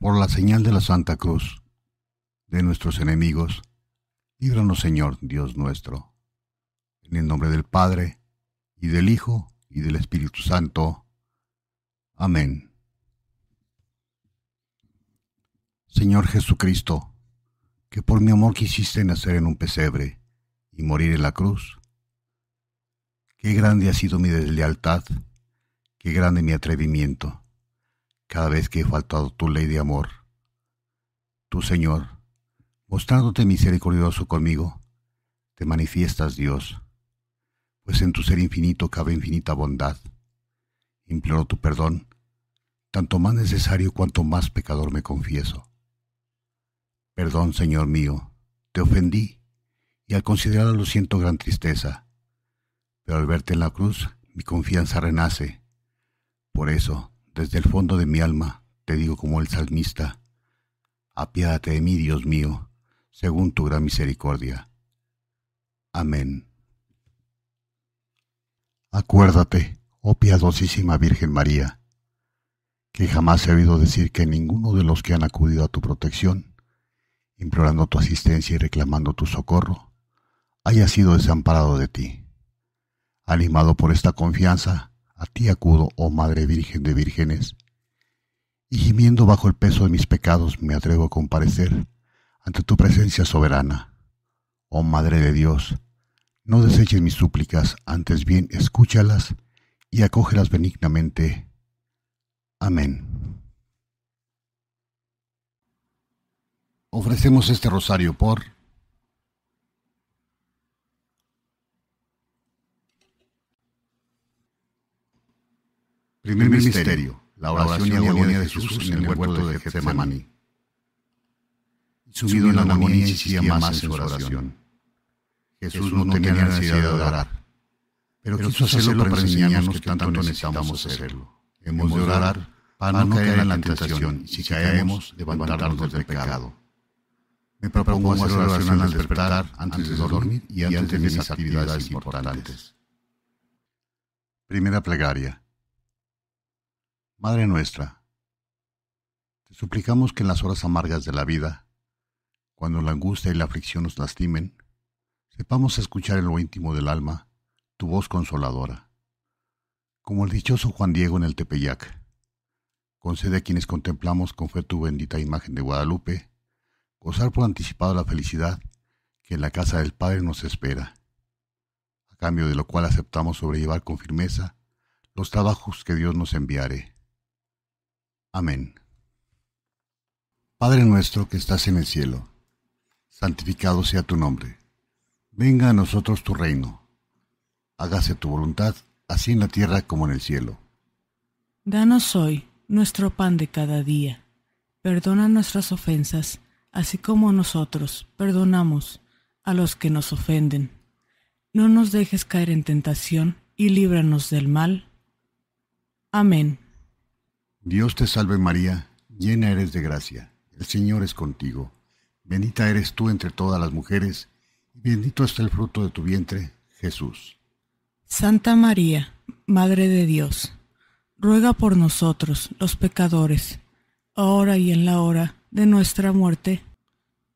Por la señal de la Santa Cruz de nuestros enemigos, líbranos Señor Dios nuestro. En el nombre del Padre, y del Hijo, y del Espíritu Santo. Amén. Señor Jesucristo, que por mi amor quisiste nacer en un pesebre y morir en la cruz. Qué grande ha sido mi deslealtad, qué grande mi atrevimiento, cada vez que he faltado tu ley de amor. Tu Señor, mostrándote misericordioso conmigo, te manifiestas Dios, pues en tu ser infinito cabe infinita bondad. Imploro tu perdón, tanto más necesario cuanto más pecador me confieso. Perdón, Señor mío, te ofendí, y al considerarlo siento gran tristeza. Pero al verte en la cruz, mi confianza renace. Por eso, desde el fondo de mi alma, te digo como el salmista, apiádate de mí, Dios mío, según tu gran misericordia. Amén. Acuérdate, oh piadosísima Virgen María, que jamás he oído decir que ninguno de los que han acudido a tu protección implorando tu asistencia y reclamando tu socorro, haya sido desamparado de ti. Animado por esta confianza, a ti acudo, oh Madre Virgen de Vírgenes, y gimiendo bajo el peso de mis pecados me atrevo a comparecer ante tu presencia soberana. Oh Madre de Dios, no deseches mis súplicas, antes bien escúchalas y acógelas benignamente. Amén. Ofrecemos este rosario por Primer misterio, la oración y agonía de Jesús en el huerto de Getsemaní. Sumido en la agonía insistía más en su oración. Jesús no tenía necesidad de orar, pero quiso hacerlo para enseñarnos que tanto necesitamos hacerlo. Hemos de orar para no caer en la tentación y si caemos, levantarnos del pecado. Me propongo hacer oración al despertar, antes de dormir y antes de mis actividades importantes. Primera plegaria. Madre nuestra, te suplicamos que en las horas amargas de la vida, cuando la angustia y la aflicción nos lastimen, sepamos escuchar en lo íntimo del alma tu voz consoladora. Como el dichoso Juan Diego en el Tepeyac, concede a quienes contemplamos con fe tu bendita imagen de Guadalupe, gozar por anticipado la felicidad que en la casa del Padre nos espera, a cambio de lo cual aceptamos sobrellevar con firmeza los trabajos que Dios nos enviare. Amén. Padre nuestro que estás en el cielo, santificado sea tu nombre. Venga a nosotros tu reino. Hágase tu voluntad, así en la tierra como en el cielo. Danos hoy nuestro pan de cada día. Perdona nuestras ofensas así como nosotros perdonamos a los que nos ofenden. No nos dejes caer en tentación y líbranos del mal. Amén. Dios te salve María, llena eres de gracia, el Señor es contigo. Bendita eres tú entre todas las mujeres, y bendito es el fruto de tu vientre, Jesús. Santa María, Madre de Dios, ruega por nosotros los pecadores, ahora y en la hora de nuestra muerte.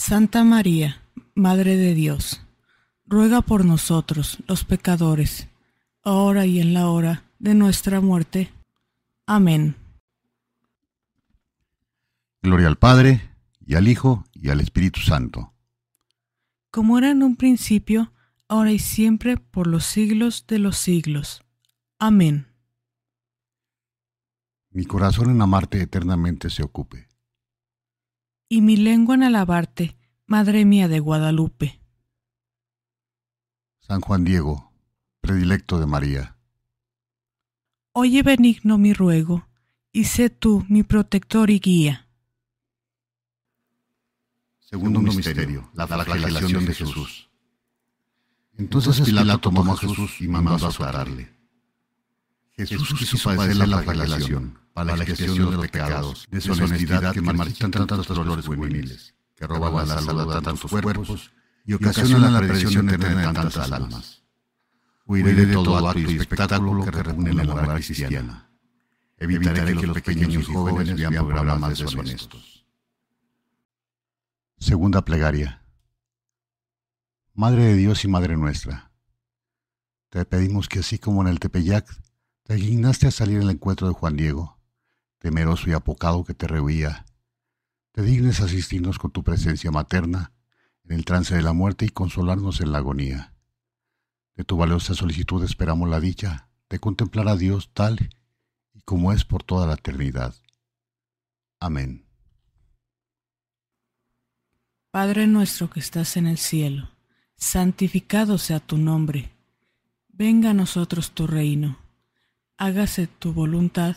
Santa María, Madre de Dios, ruega por nosotros los pecadores, ahora y en la hora de nuestra muerte. Amén. Gloria al Padre, y al Hijo, y al Espíritu Santo. Como era en un principio, ahora y siempre, por los siglos de los siglos. Amén. Mi corazón en amarte eternamente se ocupe y mi lengua en alabarte, Madre mía de Guadalupe. San Juan Diego, predilecto de María. Oye benigno mi ruego, y sé tú mi protector y guía. Segundo, misterio, la flagelación, de Jesús. Entonces Pilato tomó a Jesús y mandó a azotarle. Jesús quiso padecer la flagelación para la gestión de los pecados, de honestidad que marchitan tantos dolores juveniles, que roban la salud a tantos cuerpos y ocasionan la perdición eterna de tantas almas. Huiré de todo acto y espectáculo que reúne la moral cristiana. Evitaré que los pequeños y jóvenes vean programas deshonestos. Segunda plegaria. Madre de Dios y Madre nuestra, te pedimos que así como en el Tepeyac, te dignaste a salir al encuentro de Juan Diego, temeroso y apocado que te rehuía, te dignes asistirnos con tu presencia materna en el trance de la muerte y consolarnos en la agonía. De tu valiosa solicitud esperamos la dicha de contemplar a Dios tal y como es por toda la eternidad. Amén. Padre nuestro que estás en el cielo, santificado sea tu nombre. Venga a nosotros tu reino. Hágase tu voluntad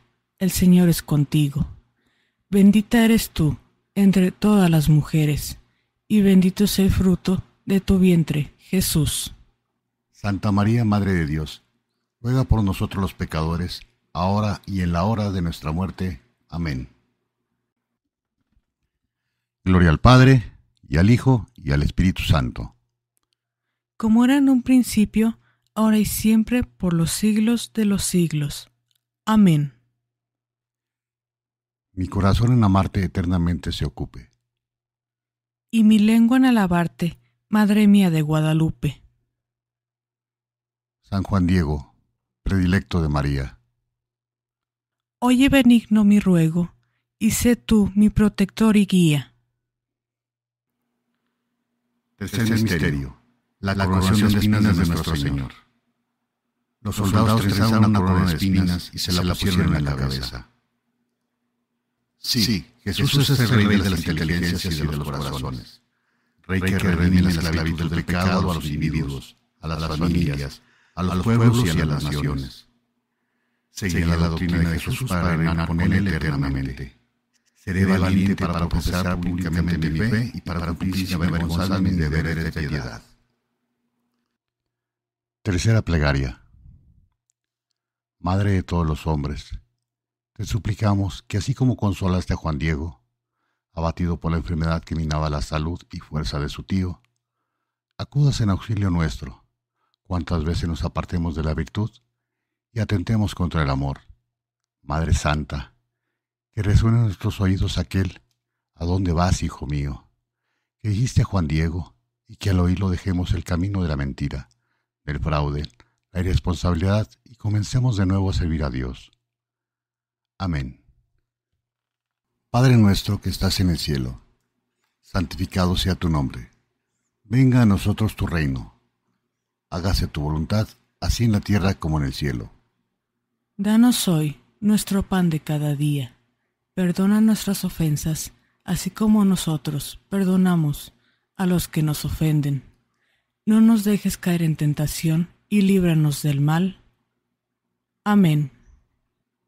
el Señor es contigo. Bendita eres tú entre todas las mujeres, y bendito es el fruto de tu vientre, Jesús. Santa María, Madre de Dios, ruega por nosotros los pecadores, ahora y en la hora de nuestra muerte. Amén. Gloria al Padre, y al Hijo, y al Espíritu Santo. Como era en un principio, ahora y siempre, por los siglos de los siglos. Amén mi corazón en amarte eternamente se ocupe. Y mi lengua en alabarte, Madre mía de Guadalupe. San Juan Diego, predilecto de María. Oye benigno mi ruego, y sé tú mi protector y guía. Tercer misterio, la, coronación, de espinas de, nuestro Señor. Los soldados, soldados trenzaron una corona de espinas y se la pusieron en la cabeza. Sí, sí Jesús, es el rey, de las inteligencias, y de los corazones. Rey que redime la esclavitud del pecado a los individuos, a las familias, a los pueblos y a las naciones. Seguirá la doctrina de Jesús para reinar con él eternamente. Seré valiente para procesar públicamente mi fe y para cumplir sin avergonzarme deber de piedad. Tercera plegaria. Madre de todos los hombres, te suplicamos que así como consolaste a Juan Diego, abatido por la enfermedad que minaba la salud y fuerza de su tío, acudas en auxilio nuestro, cuantas veces nos apartemos de la virtud y atentemos contra el amor. Madre Santa, que resuene en nuestros oídos aquel, ¿a dónde vas, hijo mío? Que dijiste a Juan Diego, y que al oírlo dejemos el camino de la mentira, del fraude, la irresponsabilidad, y comencemos de nuevo a servir a Dios. Amén. Padre nuestro que estás en el cielo, santificado sea tu nombre. Venga a nosotros tu reino. Hágase tu voluntad, así en la tierra como en el cielo. Danos hoy nuestro pan de cada día. Perdona nuestras ofensas, así como nosotros perdonamos a los que nos ofenden. No nos dejes caer en tentación y líbranos del mal. Amén.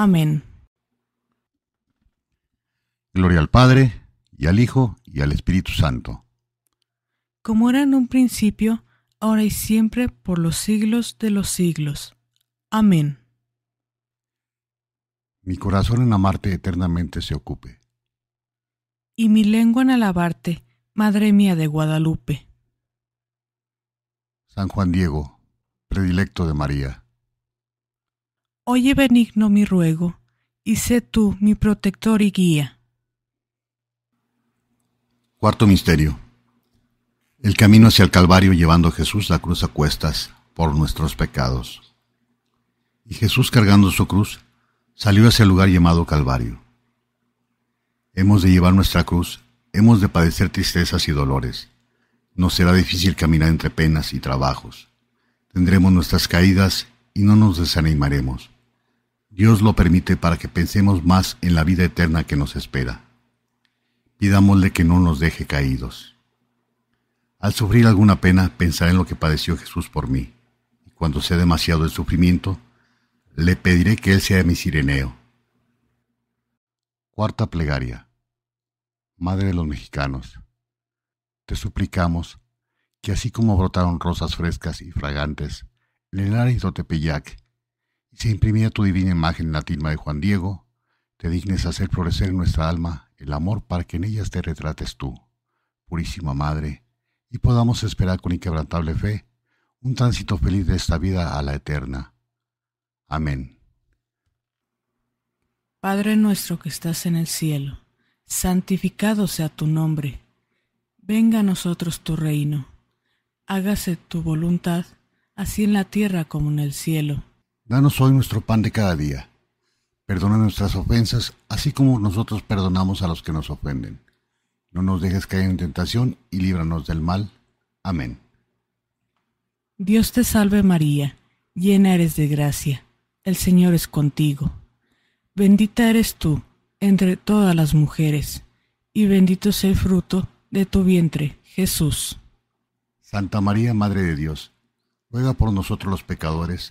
Amén. Gloria al Padre, y al Hijo, y al Espíritu Santo. Como era en un principio, ahora y siempre, por los siglos de los siglos. Amén. Mi corazón en amarte eternamente se ocupe. Y mi lengua en alabarte, Madre mía de Guadalupe. San Juan Diego, predilecto de María. Oye benigno mi ruego, y sé tú mi protector y guía. Cuarto misterio. El camino hacia el Calvario llevando a Jesús la cruz a cuestas por nuestros pecados. Y Jesús cargando su cruz salió hacia el lugar llamado Calvario. Hemos de llevar nuestra cruz, hemos de padecer tristezas y dolores. Nos será difícil caminar entre penas y trabajos. Tendremos nuestras caídas y no nos desanimaremos. Dios lo permite para que pensemos más en la vida eterna que nos espera. Pidámosle que no nos deje caídos. Al sufrir alguna pena, pensaré en lo que padeció Jesús por mí. Y cuando sea demasiado el sufrimiento, le pediré que Él sea mi sireneo. Cuarta plegaria. Madre de los mexicanos, te suplicamos que así como brotaron rosas frescas y fragantes en el de Tepeyac, si imprimía tu divina imagen en la tilma de Juan Diego, te dignes hacer florecer en nuestra alma el amor para que en ellas te retrates tú, purísima Madre, y podamos esperar con inquebrantable fe un tránsito feliz de esta vida a la eterna. Amén. Padre nuestro que estás en el cielo, santificado sea tu nombre. Venga a nosotros tu reino. Hágase tu voluntad, así en la tierra como en el cielo. Danos hoy nuestro pan de cada día. Perdona nuestras ofensas, así como nosotros perdonamos a los que nos ofenden. No nos dejes caer en tentación y líbranos del mal. Amén. Dios te salve María, llena eres de gracia, el Señor es contigo. Bendita eres tú entre todas las mujeres, y bendito es el fruto de tu vientre, Jesús. Santa María, Madre de Dios, ruega por nosotros los pecadores,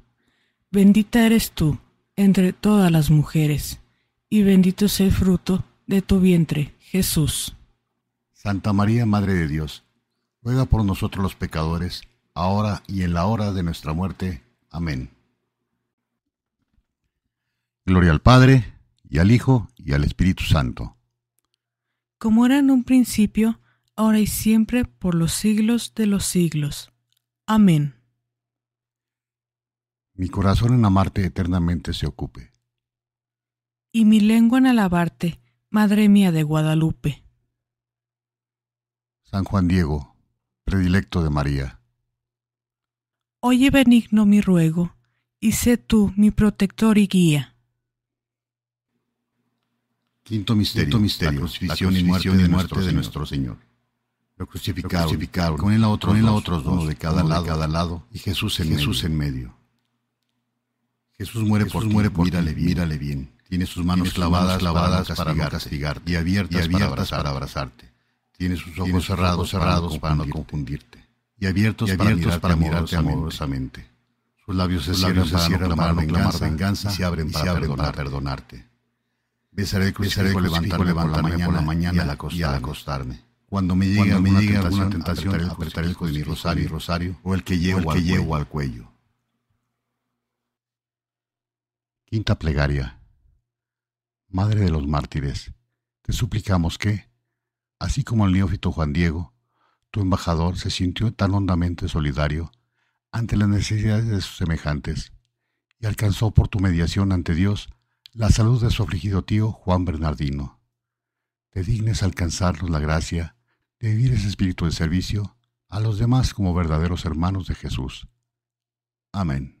Bendita eres tú entre todas las mujeres, y bendito es el fruto de tu vientre, Jesús. Santa María, Madre de Dios, ruega por nosotros los pecadores, ahora y en la hora de nuestra muerte. Amén. Gloria al Padre, y al Hijo, y al Espíritu Santo. Como era en un principio, ahora y siempre, por los siglos de los siglos. Amén mi corazón en amarte eternamente se ocupe. Y mi lengua en alabarte, Madre mía de Guadalupe. San Juan Diego, predilecto de María. Oye benigno mi ruego, y sé tú mi protector y guía. Quinto misterio, misterio la crucifixión, y, muerte de, nuestro, Señor. Lo crucificado lo con él a otros, dos, de cada, lado, y Jesús en, Jesús en medio. Jesús muere por ti, muere por mírale, bien. mírale bien. Tiene sus manos clavadas, clavadas para, no castigarte, y abiertas, para, abrazarte. Tiene sus ojos cerrados, cerrados para no confundirte. Y abiertos, abiertos para mirarte, amorosamente. Sus labios se, cierran para no clamar venganza, y se abren, para, perdonarte. Besaré el crucifijo, levantarme, por la mañana, y al, acostarme. Cuando me llegue, me alguna tentación, apretaré el de mi rosario, o el que llevo al cuello. Quinta plegaria. Madre de los mártires, te suplicamos que, así como el neófito Juan Diego, tu embajador se sintió tan hondamente solidario ante las necesidades de sus semejantes y alcanzó por tu mediación ante Dios la salud de su afligido tío Juan Bernardino. Te dignes alcanzarnos la gracia de vivir ese espíritu de servicio a los demás como verdaderos hermanos de Jesús. Amén.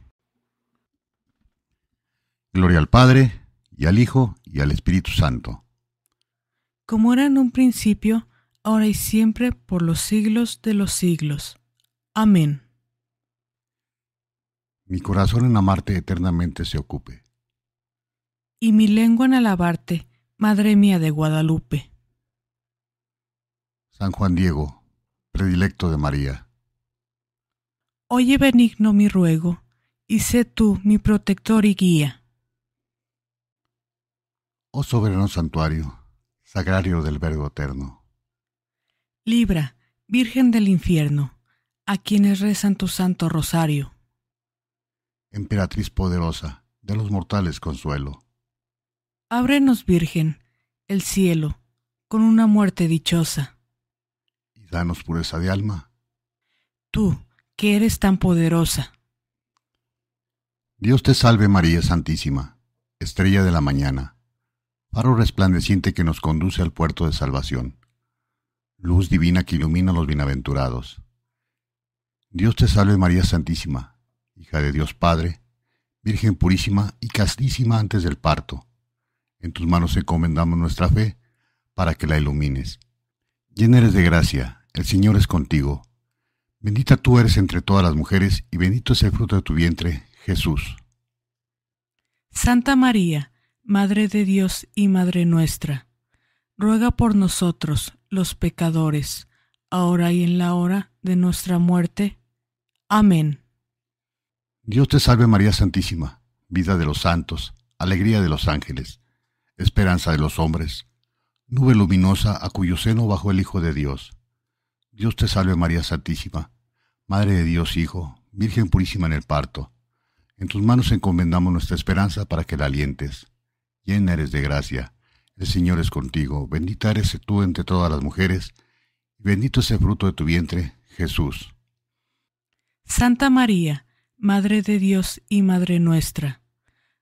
Gloria al Padre, y al Hijo, y al Espíritu Santo. Como era en un principio, ahora y siempre, por los siglos de los siglos. Amén. Mi corazón en amarte eternamente se ocupe. Y mi lengua en alabarte, Madre mía de Guadalupe. San Juan Diego, predilecto de María. Oye benigno mi ruego, y sé tú mi protector y guía. Oh soberano santuario, sagrario del Verbo Eterno. Libra, Virgen del infierno, a quienes rezan tu santo rosario. Emperatriz poderosa, de los mortales consuelo. Ábrenos, Virgen, el cielo, con una muerte dichosa. Y danos pureza de alma. Tú, que eres tan poderosa. Dios te salve María Santísima, estrella de la mañana faro resplandeciente que nos conduce al puerto de salvación, luz divina que ilumina a los bienaventurados. Dios te salve María Santísima, hija de Dios Padre, Virgen purísima y castísima antes del parto. En tus manos encomendamos nuestra fe para que la ilumines. Llena eres de gracia, el Señor es contigo. Bendita tú eres entre todas las mujeres y bendito es el fruto de tu vientre, Jesús. Santa María, Madre de Dios y Madre nuestra, ruega por nosotros los pecadores, ahora y en la hora de nuestra muerte. Amén. Dios te salve María Santísima, vida de los santos, alegría de los ángeles, esperanza de los hombres, nube luminosa a cuyo seno bajó el Hijo de Dios. Dios te salve María Santísima, Madre de Dios Hijo, Virgen purísima en el parto. En tus manos encomendamos nuestra esperanza para que la alientes llena eres de gracia. El Señor es contigo, bendita eres tú entre todas las mujeres, y bendito es el fruto de tu vientre, Jesús. Santa María, Madre de Dios y Madre nuestra,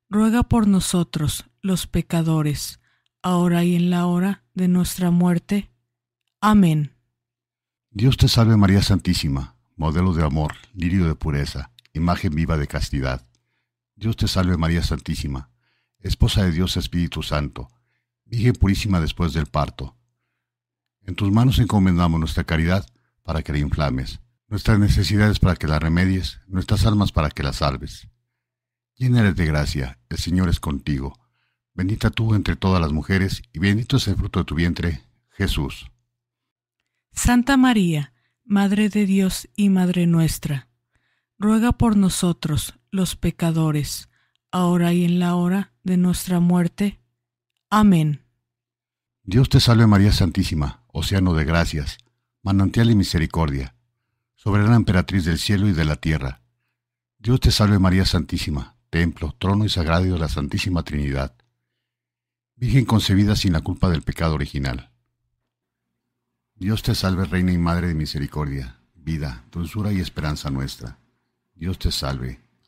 ruega por nosotros, los pecadores, ahora y en la hora de nuestra muerte. Amén. Dios te salve María Santísima, modelo de amor, lirio de pureza, imagen viva de castidad. Dios te salve María Santísima Esposa de Dios Espíritu Santo, Virgen purísima después del parto. En tus manos encomendamos nuestra caridad para que la inflames, nuestras necesidades para que la remedies, nuestras almas para que las salves. Llena eres de gracia, el Señor es contigo. Bendita tú entre todas las mujeres, y bendito es el fruto de tu vientre, Jesús. Santa María, Madre de Dios y Madre nuestra, ruega por nosotros, los pecadores, ahora y en la hora de nuestra muerte. Amén. Dios te salve María Santísima, océano de gracias, manantial y misericordia, soberana emperatriz del cielo y de la tierra. Dios te salve María Santísima, templo, trono y Sagrado de la Santísima Trinidad. Virgen concebida sin la culpa del pecado original. Dios te salve Reina y Madre de Misericordia, vida, dulzura y esperanza nuestra. Dios te salve.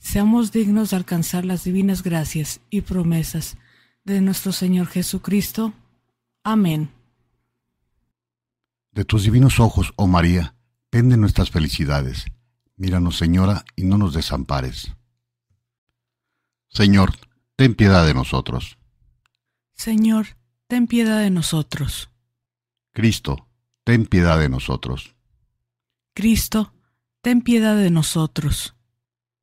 seamos dignos de alcanzar las divinas gracias y promesas de nuestro Señor Jesucristo. Amén. De tus divinos ojos, oh María, penden nuestras felicidades. Míranos, Señora, y no nos desampares. Señor, ten piedad de nosotros. Señor, ten piedad de nosotros. Cristo, ten piedad de nosotros. Cristo, ten piedad de nosotros.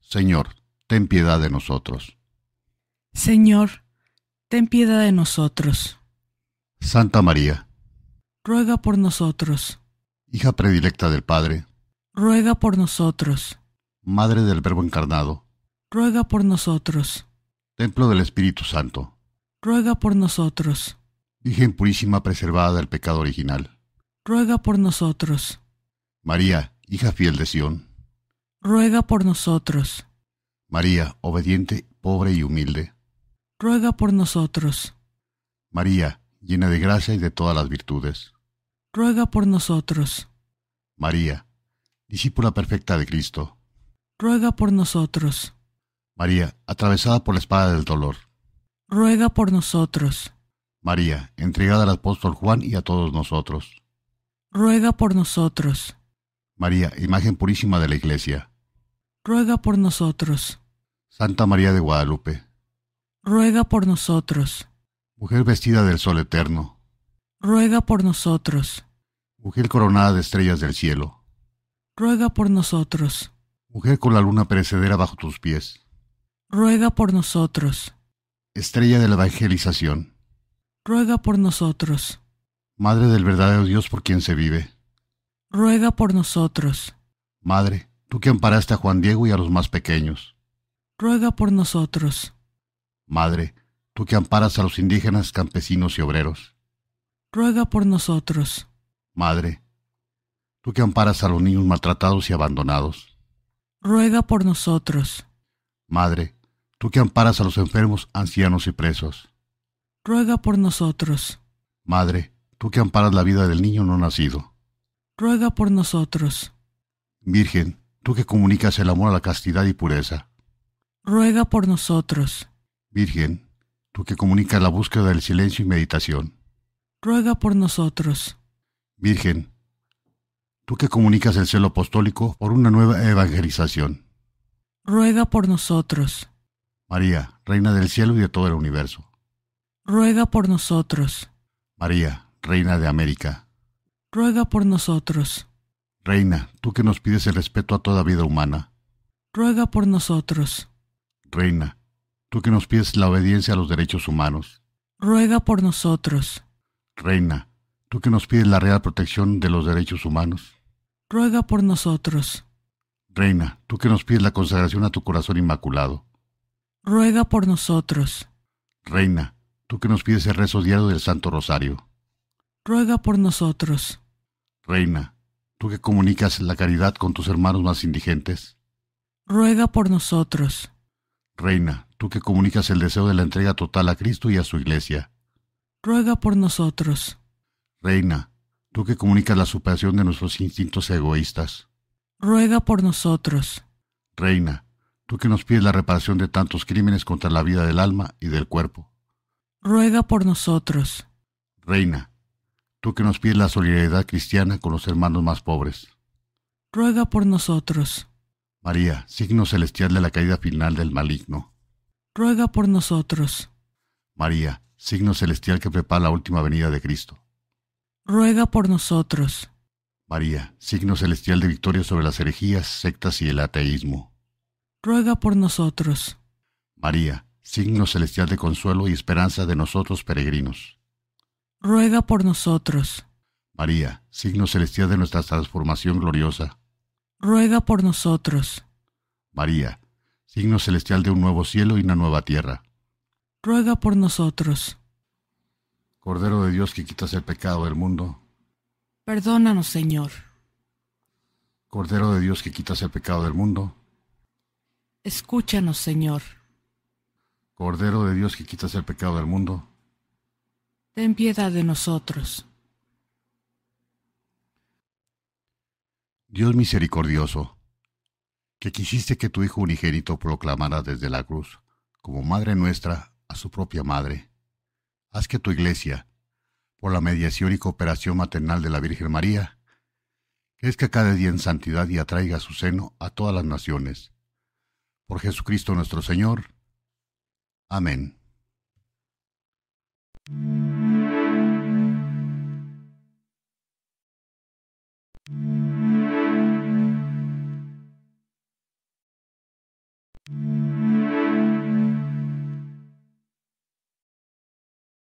Señor, ten piedad de nosotros. Señor, ten piedad de nosotros. Santa María, ruega por nosotros. Hija predilecta del Padre, ruega por nosotros. Madre del Verbo encarnado, ruega por nosotros. Templo del Espíritu Santo, ruega por nosotros. Virgen purísima preservada del pecado original, ruega por nosotros. María, hija fiel de Sión, ruega por nosotros. María, obediente, pobre y humilde, ruega por nosotros. María, llena de gracia y de todas las virtudes, ruega por nosotros. María, discípula perfecta de Cristo, ruega por nosotros. María, atravesada por la espada del dolor, ruega por nosotros. María, entregada al apóstol Juan y a todos nosotros, ruega por nosotros. María, imagen purísima de la Iglesia, ruega por nosotros. Santa María de Guadalupe, ruega por nosotros. Mujer vestida del sol eterno, ruega por nosotros. Mujer coronada de estrellas del cielo, ruega por nosotros. Mujer con la luna perecedera bajo tus pies, ruega por nosotros. Estrella de la evangelización, ruega por nosotros. Madre del verdadero Dios por quien se vive, ruega por nosotros. Madre, tú que amparaste a Juan Diego y a los más pequeños. Ruega por nosotros. Madre, tú que amparas a los indígenas, campesinos y obreros. Ruega por nosotros. Madre, tú que amparas a los niños maltratados y abandonados. Ruega por nosotros. Madre, tú que amparas a los enfermos, ancianos y presos. Ruega por nosotros. Madre, tú que amparas la vida del niño no nacido. Ruega por nosotros. Virgen, tú que comunicas el amor a la castidad y pureza. Ruega por nosotros. Virgen, tú que comunicas la búsqueda del silencio y meditación. Ruega por nosotros. Virgen, tú que comunicas el celo apostólico por una nueva evangelización. Ruega por nosotros. María, Reina del Cielo y de todo el universo. Ruega por nosotros. María, Reina de América. Ruega por nosotros. Reina, tú que nos pides el respeto a toda vida humana. Ruega por nosotros. Reina, tú que nos pides la obediencia a los derechos humanos. Ruega por nosotros. Reina, tú que nos pides la real protección de los derechos humanos. Ruega por nosotros. Reina, tú que nos pides la consagración a tu corazón inmaculado. Ruega por nosotros. Reina, tú que nos pides el rezo diario del Santo Rosario. Ruega por nosotros. Reina, tú que comunicas la caridad con tus hermanos más indigentes, ruega por nosotros. Reina, tú que comunicas el deseo de la entrega total a Cristo y a su Iglesia, ruega por nosotros. Reina, tú que comunicas la superación de nuestros instintos egoístas, ruega por nosotros. Reina, tú que nos pides la reparación de tantos crímenes contra la vida del alma y del cuerpo, ruega por nosotros. Reina, tú que nos pides la solidaridad cristiana con los hermanos más pobres. Ruega por nosotros. María, signo celestial de la caída final del maligno. Ruega por nosotros. María, signo celestial que prepara la última venida de Cristo. Ruega por nosotros. María, signo celestial de victoria sobre las herejías, sectas y el ateísmo. Ruega por nosotros. María, signo celestial de consuelo y esperanza de nosotros peregrinos ruega por nosotros. María, signo celestial de nuestra transformación gloriosa, ruega por nosotros. María, signo celestial de un nuevo cielo y una nueva tierra, ruega por nosotros. Cordero de Dios que quitas el pecado del mundo, perdónanos Señor. Cordero de Dios que quitas el pecado del mundo, escúchanos Señor. Cordero de Dios que quitas el pecado del mundo, ten piedad de nosotros. Dios misericordioso, que quisiste que tu Hijo unigénito proclamara desde la cruz, como Madre nuestra, a su propia Madre, haz que tu Iglesia, por la mediación y cooperación maternal de la Virgen María, crezca cada día en santidad y atraiga a su seno a todas las naciones. Por Jesucristo nuestro Señor. Amén.